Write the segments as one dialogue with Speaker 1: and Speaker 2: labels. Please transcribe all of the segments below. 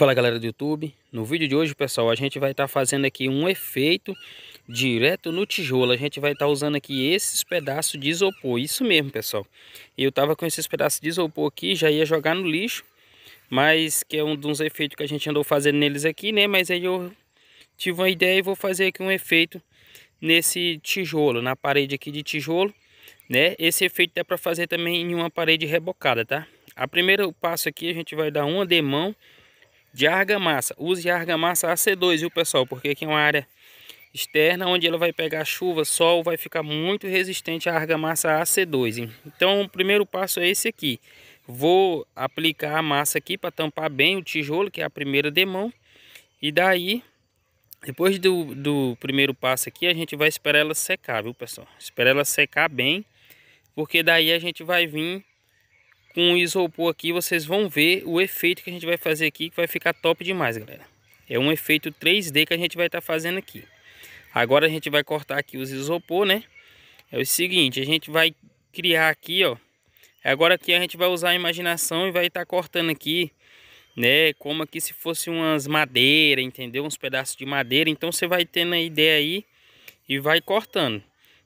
Speaker 1: Fala galera do YouTube, no vídeo de hoje pessoal a gente vai estar tá fazendo aqui um efeito direto no tijolo A gente vai estar tá usando aqui esses pedaços de isopor, isso mesmo pessoal Eu tava com esses pedaços de isopor aqui, já ia jogar no lixo Mas que é um dos efeitos que a gente andou fazendo neles aqui né Mas aí eu tive uma ideia e vou fazer aqui um efeito nesse tijolo, na parede aqui de tijolo né Esse efeito dá para fazer também em uma parede rebocada tá A primeiro passo aqui a gente vai dar uma demão de argamassa. Use a argamassa AC2, viu pessoal? Porque aqui é uma área externa onde ela vai pegar chuva, sol, vai ficar muito resistente à argamassa AC2. Hein? Então o primeiro passo é esse aqui. Vou aplicar a massa aqui para tampar bem o tijolo, que é a primeira demão. E daí, depois do, do primeiro passo aqui, a gente vai esperar ela secar, viu pessoal? esperar ela secar bem, porque daí a gente vai vir com o isopor aqui, vocês vão ver o efeito que a gente vai fazer aqui, que vai ficar top demais, galera. É um efeito 3D que a gente vai estar tá fazendo aqui. Agora a gente vai cortar aqui os isopor, né? É o seguinte, a gente vai criar aqui, ó. É agora aqui a gente vai usar a imaginação e vai estar tá cortando aqui, né? Como aqui se fosse umas madeira, entendeu? Uns pedaços de madeira. Então você vai tendo a ideia aí e vai cortando,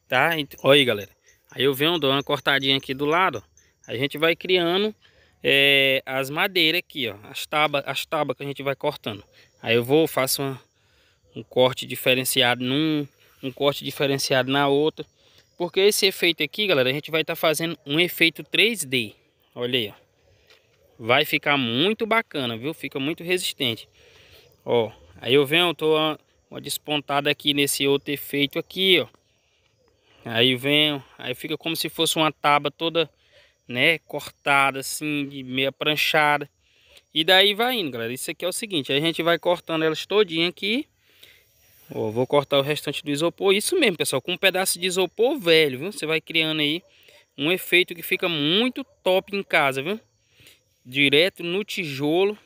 Speaker 1: tá? Olha aí, galera. Aí eu venho, dou uma cortadinha aqui do lado, ó. A gente vai criando é, as madeiras aqui, ó. As tábuas as tábua que a gente vai cortando. Aí eu vou, faço uma, um corte diferenciado num, um corte diferenciado na outra. Porque esse efeito aqui, galera, a gente vai estar tá fazendo um efeito 3D. Olha aí, ó. Vai ficar muito bacana, viu? Fica muito resistente. Ó, aí eu venho, tô uma, uma despontada aqui nesse outro efeito aqui, ó. Aí venho, aí fica como se fosse uma tábua toda né? Cortada assim, de meia pranchada. E daí vai indo, galera. Isso aqui é o seguinte, a gente vai cortando elas todinha aqui. Ó, vou cortar o restante do isopor. Isso mesmo, pessoal, com um pedaço de isopor velho, viu? Você vai criando aí um efeito que fica muito top em casa, viu? Direto no tijolo.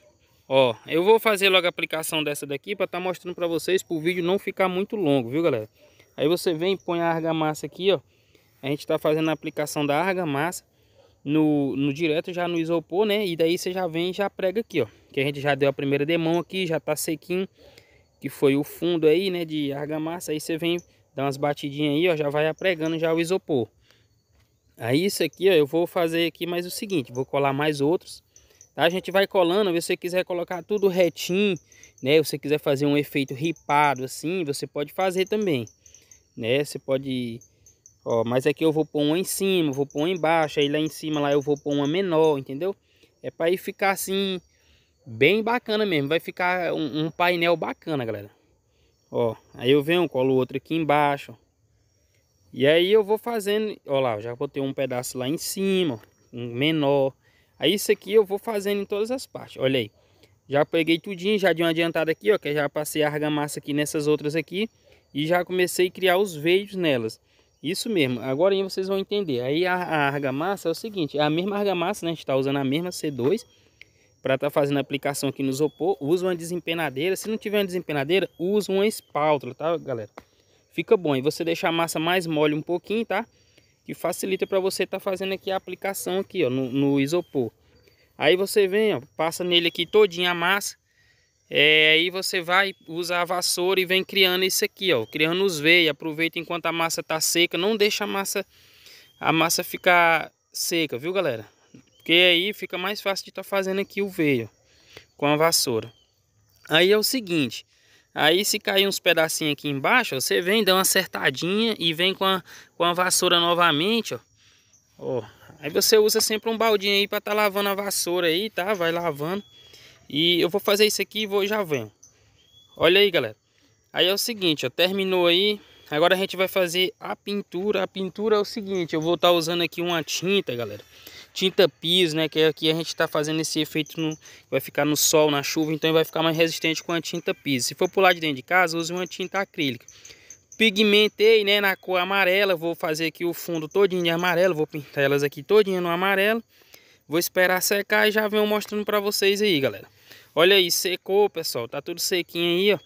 Speaker 1: Ó, eu vou fazer logo a aplicação dessa daqui para estar tá mostrando para vocês, para o vídeo não ficar muito longo, viu, galera? Aí você vem e põe a argamassa aqui, ó. A gente está fazendo a aplicação da argamassa no, no direto já no isopor, né? E daí você já vem e já prega aqui, ó. Que a gente já deu a primeira demão aqui, já tá sequinho. Que foi o fundo aí, né? De argamassa. Aí você vem, dá umas batidinhas aí, ó. Já vai apregando já o isopor. Aí isso aqui, ó. Eu vou fazer aqui mais o seguinte. Vou colar mais outros. Tá? A gente vai colando. Se você quiser colocar tudo retinho, né? Se você quiser fazer um efeito ripado assim, você pode fazer também. Né? Você pode Ó, mas aqui é eu vou pôr um em cima, vou pôr embaixo, aí lá em cima lá eu vou pôr uma menor, entendeu? É para ir ficar assim, bem bacana mesmo. Vai ficar um, um, painel bacana, galera. Ó, aí eu venho, colo outro aqui embaixo. E aí eu vou fazendo, ó lá, já botei um pedaço lá em cima, um menor. Aí isso aqui eu vou fazendo em todas as partes, olha aí. Já peguei tudinho, já de uma adiantada aqui, ó, que é já passei a argamassa aqui nessas outras aqui. E já comecei a criar os veios nelas. Isso mesmo, agora vocês vão entender. Aí a, a argamassa é o seguinte, é a mesma argamassa, né? A gente está usando a mesma C2 para estar tá fazendo a aplicação aqui no isopor. Usa uma desempenadeira, se não tiver uma desempenadeira, usa uma espátula, tá galera? Fica bom, e você deixa a massa mais mole um pouquinho, tá? Que facilita para você estar tá fazendo aqui a aplicação aqui, ó, no, no isopor. Aí você vem, ó, passa nele aqui todinha a massa é, aí você vai, usar a vassoura e vem criando isso aqui, ó. Criando os veios. Aproveita enquanto a massa tá seca. Não deixa a massa, a massa ficar seca, viu, galera? Porque aí fica mais fácil de estar tá fazendo aqui o veio com a vassoura. Aí é o seguinte. Aí se cair uns pedacinhos aqui embaixo, você vem, dá uma acertadinha e vem com a, com a vassoura novamente, ó. ó. Aí você usa sempre um baldinho aí para tá lavando a vassoura aí, tá? Vai lavando. E eu vou fazer isso aqui e vou, já venho. Olha aí, galera. Aí é o seguinte, ó, terminou aí. Agora a gente vai fazer a pintura. A pintura é o seguinte, eu vou estar tá usando aqui uma tinta, galera. Tinta piso, né, que é aqui a gente está fazendo esse efeito, no, vai ficar no sol, na chuva, então vai ficar mais resistente com a tinta piso. Se for pular de dentro de casa, use uma tinta acrílica. Pigmentei, né, na cor amarela, vou fazer aqui o fundo todinho de amarelo, vou pintar elas aqui todinho no amarelo. Vou esperar secar e já venho mostrando para vocês aí, galera. Olha aí, secou, pessoal. Tá tudo sequinho aí, ó.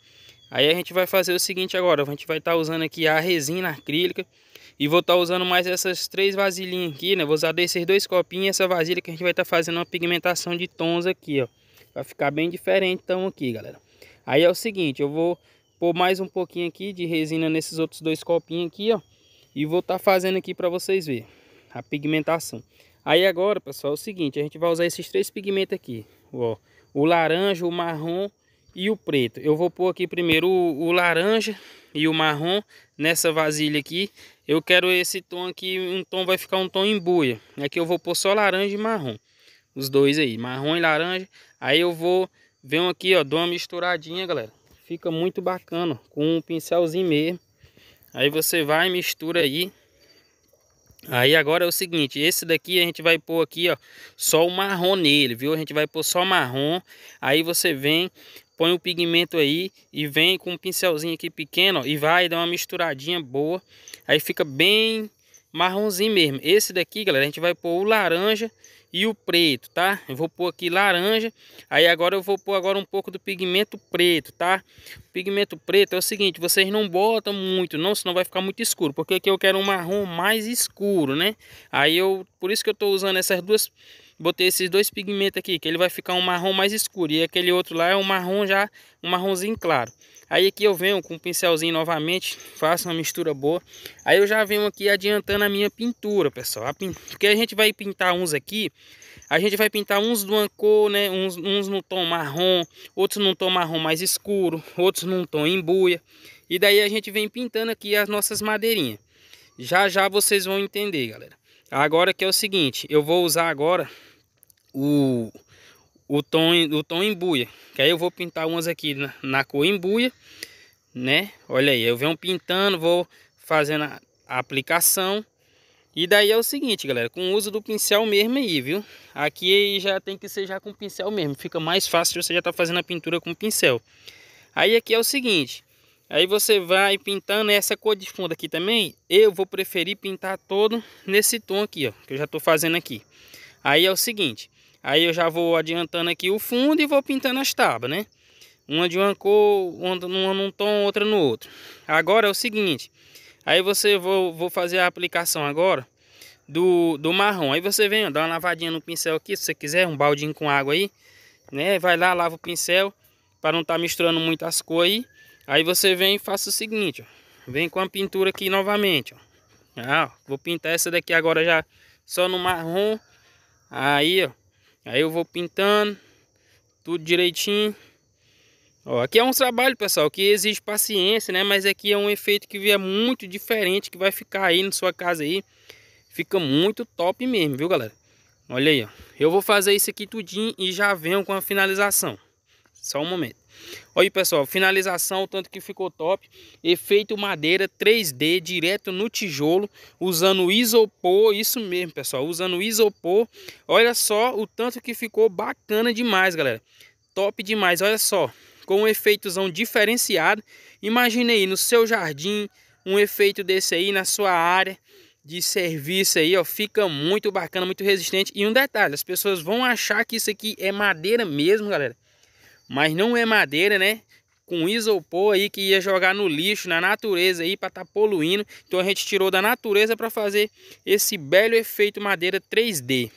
Speaker 1: Aí a gente vai fazer o seguinte agora. A gente vai estar tá usando aqui a resina acrílica. E vou estar tá usando mais essas três vasilhinhas aqui, né? Vou usar desses dois copinhos e essa vasilha que a gente vai estar tá fazendo uma pigmentação de tons aqui, ó. Vai ficar bem diferente então aqui, galera. Aí é o seguinte, eu vou pôr mais um pouquinho aqui de resina nesses outros dois copinhos aqui, ó. E vou estar tá fazendo aqui para vocês verem a pigmentação. Aí agora, pessoal, é o seguinte, a gente vai usar esses três pigmentos aqui, ó o laranja, o marrom e o preto. Eu vou pôr aqui primeiro o, o laranja e o marrom nessa vasilha aqui. Eu quero esse tom aqui, um tom vai ficar um tom embuia. Aqui eu vou pôr só laranja e marrom. Os dois aí, marrom e laranja. Aí eu vou, venho aqui, ó, dou uma misturadinha, galera. Fica muito bacana, com um pincelzinho mesmo. Aí você vai, mistura aí. Aí agora é o seguinte, esse daqui a gente vai pôr aqui, ó, só o marrom nele, viu? A gente vai pôr só marrom, aí você vem, põe o pigmento aí e vem com um pincelzinho aqui pequeno, ó, e vai dar uma misturadinha boa. Aí fica bem marronzinho mesmo. Esse daqui, galera, a gente vai pôr o laranja e o preto, tá? Eu vou pôr aqui laranja, aí agora eu vou pôr agora um pouco do pigmento preto, tá? O pigmento preto é o seguinte, vocês não botam muito não, senão vai ficar muito escuro, porque aqui eu quero um marrom mais escuro, né? Aí eu, por isso que eu tô usando essas duas, botei esses dois pigmentos aqui, que ele vai ficar um marrom mais escuro, e aquele outro lá é um marrom já, um marronzinho claro. Aí aqui eu venho com um pincelzinho novamente, faço uma mistura boa. Aí eu já venho aqui adiantando a minha pintura, pessoal. A Porque a gente vai pintar uns aqui, a gente vai pintar uns de uma cor, né? Uns, uns no tom marrom, outros num tom marrom mais escuro, outros num tom embuia. E daí a gente vem pintando aqui as nossas madeirinhas. Já já vocês vão entender, galera. Agora que é o seguinte, eu vou usar agora o o tom, o tom embuia. Que aí eu vou pintar umas aqui na, na cor embuia, né? Olha aí, eu venho pintando, vou fazendo a, a aplicação. E daí é o seguinte, galera, com o uso do pincel mesmo aí, viu? Aqui já tem que ser já com pincel mesmo, fica mais fácil você já tá fazendo a pintura com pincel. Aí aqui é o seguinte, aí você vai pintando essa cor de fundo aqui também, eu vou preferir pintar todo nesse tom aqui, ó, que eu já tô fazendo aqui. Aí é o seguinte, Aí eu já vou adiantando aqui o fundo e vou pintando as tábuas, né? Uma de uma cor, uma num tom, outra no outro. Agora é o seguinte, aí você, vou, vou fazer a aplicação agora do, do marrom. Aí você vem, dá uma lavadinha no pincel aqui, se você quiser, um baldinho com água aí, né? Vai lá, lava o pincel, para não estar tá misturando as cores aí. Aí você vem e faça o seguinte, ó. Vem com a pintura aqui novamente, ó. Ah, vou pintar essa daqui agora já só no marrom. Aí, ó. Aí eu vou pintando tudo direitinho. Ó, aqui é um trabalho, pessoal, que exige paciência, né? Mas aqui é um efeito que é muito diferente, que vai ficar aí na sua casa aí. Fica muito top mesmo, viu, galera? Olha aí, ó. Eu vou fazer isso aqui tudinho e já venho com a finalização. Só um momento. Olha aí, pessoal, finalização, tanto que ficou top. Efeito madeira 3D direto no tijolo, usando isopor, isso mesmo, pessoal, usando isopor. Olha só o tanto que ficou bacana demais, galera. Top demais, olha só. Com um efeitozão diferenciado. Imagine aí no seu jardim, um efeito desse aí na sua área de serviço aí, ó, fica muito bacana, muito resistente. E um detalhe, as pessoas vão achar que isso aqui é madeira mesmo, galera. Mas não é madeira, né? Com isopor aí que ia jogar no lixo, na natureza aí, para estar tá poluindo. Então a gente tirou da natureza para fazer esse belo efeito madeira 3D.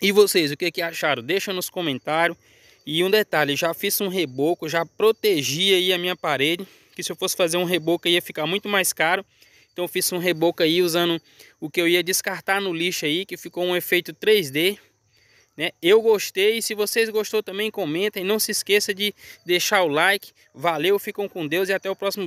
Speaker 1: E vocês, o que, que acharam? Deixa nos comentários. E um detalhe, já fiz um reboco, já protegi aí a minha parede. Que se eu fosse fazer um reboco ia ficar muito mais caro. Então eu fiz um reboco aí usando o que eu ia descartar no lixo aí, que ficou um efeito 3D. Né? Eu gostei, se vocês gostou também comentem, não se esqueça de deixar o like. Valeu, ficam com Deus e até o próximo vídeo.